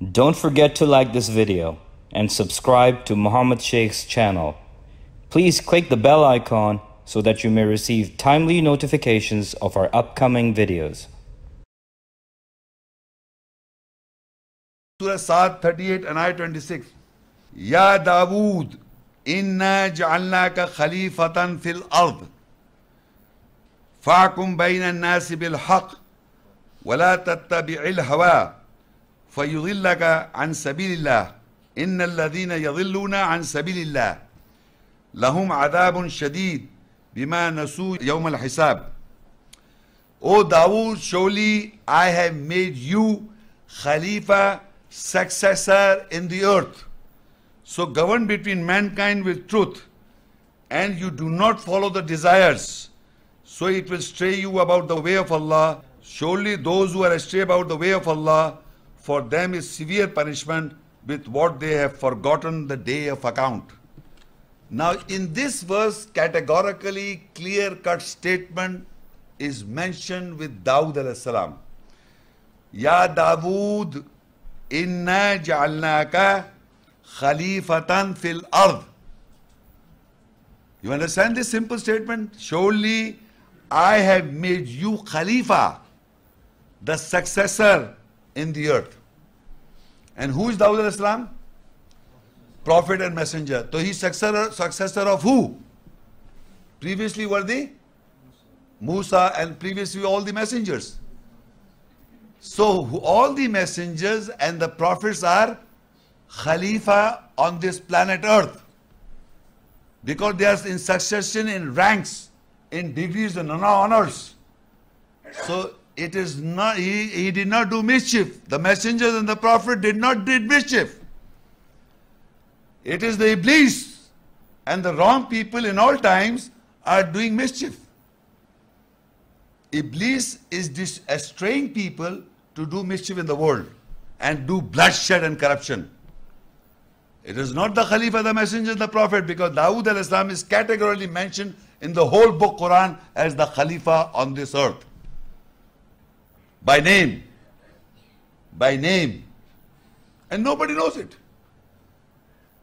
Don't forget to like this video and subscribe to Muhammad Sheikh's channel. Please click the bell icon so that you may receive timely notifications of our upcoming videos. Surah Saad 38 and Ayah 26. Ya Dawood, inna ja'alnaka khalifatan fil ard. Fa'akum bayna nasi bil haq. ولا تتبع Hawa. فيضلك عن سبيل الله إن الذين يضلون عن سبيل الله لهم عذاب شديد بما نسوا يوم الحساب O داوود surely I have made you Khalifa, successor in the earth. So govern between mankind with truth and you do not follow the desires. So it will stray you about the way of Allah. Surely those who are astray about the way of Allah For them is severe punishment with what they have forgotten the day of account. Now, in this verse, categorically clear-cut statement is mentioned with Dawud al-Salam. Ya Dawood, inna ja'alnaka khalifatan fil ard. You understand this simple statement? Surely, I have made you Khalifa, the successor in the earth. And who is Dawud al-Islam? Prophet and messenger. So he's successor, successor of who? Previously were the Musa and previously all the messengers. So all the messengers and the prophets are Khalifa on this planet earth. Because they are in succession in ranks, in degrees and honors. So it is not he, he did not do mischief the messengers and the prophet did not did mischief it is the iblis and the wrong people in all times are doing mischief iblis is dis- straying people to do mischief in the world and do bloodshed and corruption it is not the Khalifa, the messenger, the prophet, because daud al-Islam is categorically mentioned in the whole book Quran as the Khalifa on this earth by name. By name. And nobody knows it.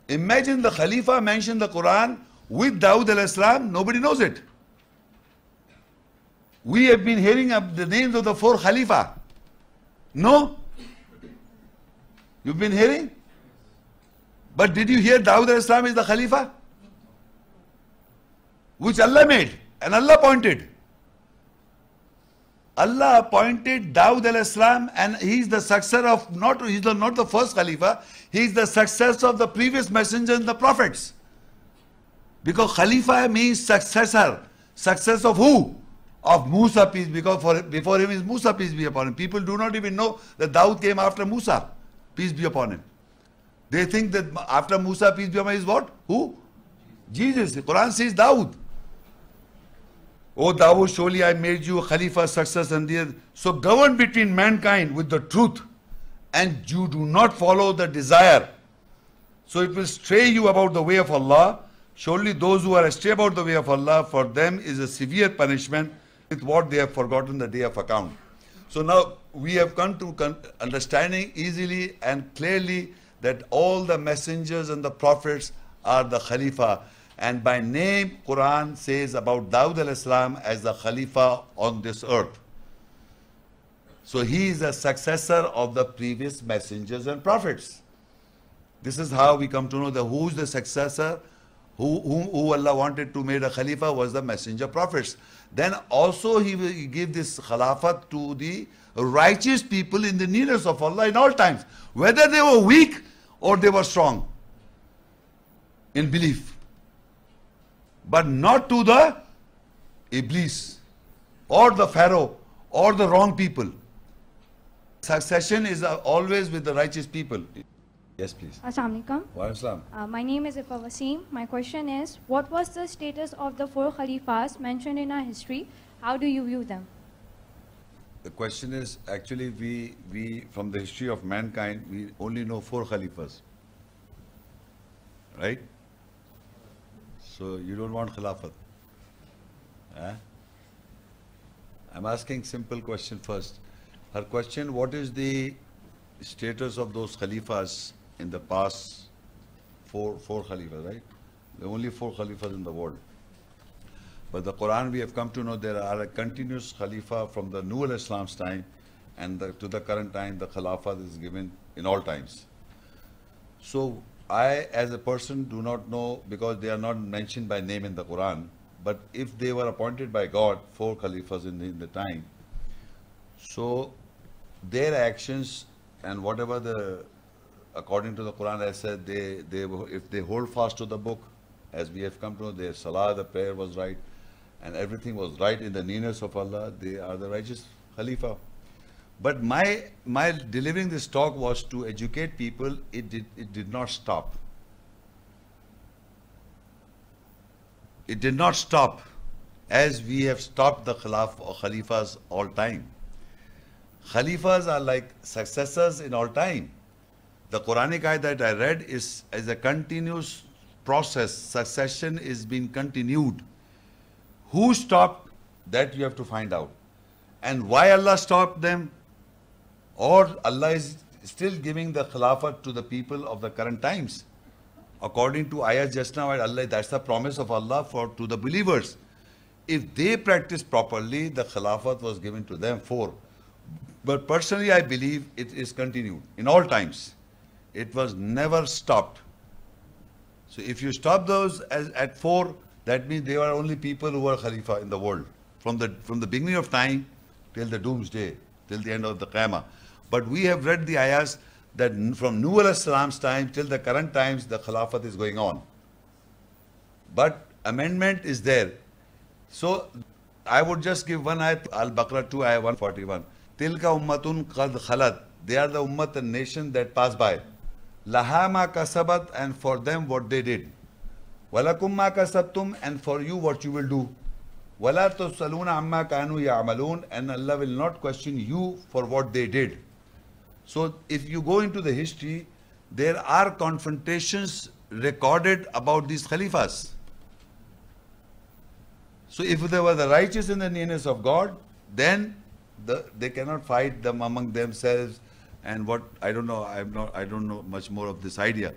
Imagine the Khalifa mentioned the Quran with Dawud al-Islam, nobody knows it. We have been hearing up the names of the four Khalifa. No? You've been hearing? But did you hear Dawud al-Islam is the Khalifa? Which Allah made and Allah pointed. Allah appointed Dawud al-Islam and he is the successor of, not, he is the, not the first Khalifa, he is the successor of the previous messengers and the prophets. Because Khalifa means successor. Success of who? Of Musa, peace, because for, before him is Musa, peace be upon him. People do not even know that Dawud came after Musa, peace be upon him. They think that after Musa, peace be upon him is what? Who? Jesus. The Quran says Dawud. O thou, surely I made you Khalifa, success and the So govern between mankind with the truth and you do not follow the desire. So it will stray you about the way of Allah. Surely those who are astray about the way of Allah, for them is a severe punishment with what they have forgotten the day of account. So now we have come to understanding easily and clearly that all the messengers and the prophets are the Khalifa. And by name, Quran says about Dawud al-Islam as the Khalifa on this earth. So he is a successor of the previous messengers and prophets. This is how we come to know that who's the successor, who, whom who Allah wanted to make a Khalifa was the messenger prophets. Then also he will give this Khilafat to the righteous people in the nearness of Allah in all times, whether they were weak or they were strong in belief but not to the Iblis or the Pharaoh or the wrong people. Succession is uh, always with the righteous people. Yes, please. Assalamualaikum. Waalaikumsalam. Uh, my name is Ifa Wasim. My question is, what was the status of the four Khalifas mentioned in our history? How do you view them? The question is, actually, we, we from the history of mankind, we only know four Khalifas. Right? So you don't want Khilafat. Eh? I'm asking simple question first. Her question, what is the status of those Khalifas in the past four, four Khalifas, right? The only four Khalifas in the world. But the Quran, we have come to know there are a continuous Khalifa from the New Islam's time and the, to the current time, the Khilafat is given in all times. So I, as a person, do not know because they are not mentioned by name in the Quran. But if they were appointed by God, four caliphs in the, in the time, so their actions and whatever the, according to the Quran, I said, they, they, if they hold fast to the book, as we have come to know, their salah, the prayer was right, and everything was right in the nearness of Allah, they are the righteous Khalifa. But my, my delivering this talk was to educate people. It did, it did not stop. It did not stop as we have stopped the Khilaf or Khalifas all time. Khalifas are like successors in all time. The Quranic ayah that I read is, as a continuous process. Succession is being continued. Who stopped? That you have to find out. And why Allah stopped them? Or Allah is still giving the Khilafat to the people of the current times. According to ayah just now, Allah, that's the promise of Allah for to the believers. If they practice properly, the Khilafat was given to them for. But personally, I believe it is continued in all times. It was never stopped. So if you stop those as, at four, that means they were only people who were Khalifa in the world from the, from the beginning of time till the doomsday, till the end of the Qiyamah. But we have read the ayahs that from Nuh al-Salam's time till the current times, the Khilafat is going on. But amendment is there. So I would just give one ayat, Al-Baqarah 2, ayah 141. Tilka ummatun qad khalat. They are the ummat and nation that passed by. Lahama kasabat and for them what they did. Walakum ma kasabtum and for you what you will do. Wala tusaluna amma kanu ya'malun and Allah will not question you for what they did. So if you go into the history, there are confrontations recorded about these khalifas. So if they were the righteous in the nearness of God, then the, they cannot fight them among themselves and what I don't know, I'm not I don't know much more of this idea.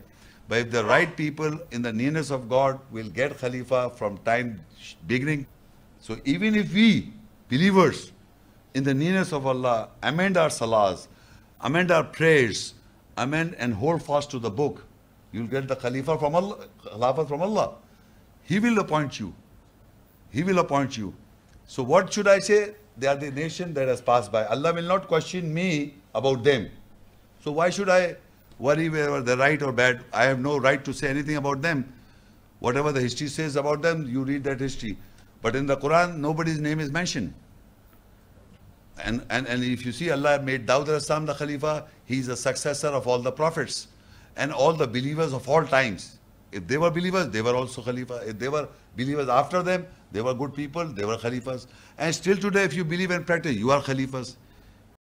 But if the right people in the nearness of God will get Khalifa from time beginning, so even if we believers in the nearness of Allah amend our salahs amend our prayers, amend and hold fast to the book. You'll get the Khalifa from Allah, Khalifa from Allah. He will appoint you. He will appoint you. So what should I say? They are the nation that has passed by. Allah will not question me about them. So why should I worry whether they're right or bad? I have no right to say anything about them. Whatever the history says about them, you read that history. But in the Quran, nobody's name is mentioned and, and, and if you see Allah made Dawud al-Islam the Khalifa, he is the successor of all the prophets and all the believers of all times. If they were believers, they were also Khalifa. If they were believers after them, they were good people, they were Khalifas. And still today, if you believe and practice, you are Khalifas.